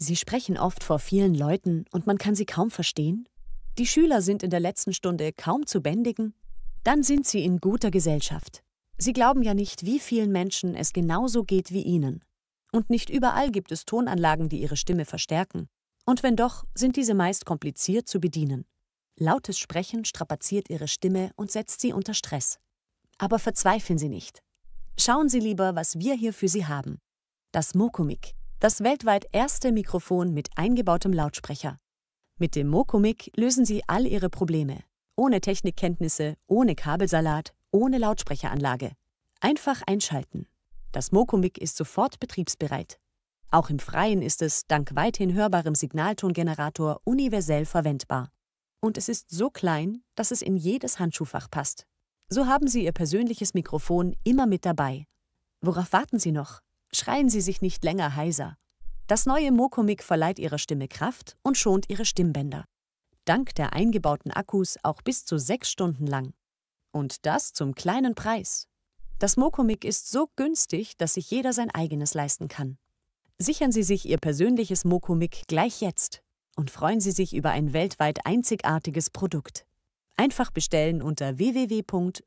Sie sprechen oft vor vielen Leuten und man kann sie kaum verstehen? Die Schüler sind in der letzten Stunde kaum zu bändigen? Dann sind sie in guter Gesellschaft. Sie glauben ja nicht, wie vielen Menschen es genauso geht wie ihnen. Und nicht überall gibt es Tonanlagen, die ihre Stimme verstärken. Und wenn doch, sind diese meist kompliziert zu bedienen. Lautes Sprechen strapaziert ihre Stimme und setzt sie unter Stress. Aber verzweifeln Sie nicht. Schauen Sie lieber, was wir hier für Sie haben. Das Mokomik, das weltweit erste Mikrofon mit eingebautem Lautsprecher. Mit dem Mokomic lösen Sie all Ihre Probleme. Ohne Technikkenntnisse, ohne Kabelsalat, ohne Lautsprecheranlage. Einfach einschalten. Das Mokomic ist sofort betriebsbereit. Auch im Freien ist es dank weithin hörbarem Signaltongenerator universell verwendbar. Und es ist so klein, dass es in jedes Handschuhfach passt. So haben Sie Ihr persönliches Mikrofon immer mit dabei. Worauf warten Sie noch? Schreien Sie sich nicht länger heiser. Das neue Mokomik verleiht Ihrer Stimme Kraft und schont Ihre Stimmbänder. Dank der eingebauten Akkus auch bis zu sechs Stunden lang. Und das zum kleinen Preis. Das Mokomik ist so günstig, dass sich jeder sein eigenes leisten kann. Sichern Sie sich Ihr persönliches Mokomik gleich jetzt und freuen Sie sich über ein weltweit einzigartiges Produkt. Einfach bestellen unter www.mocom.at.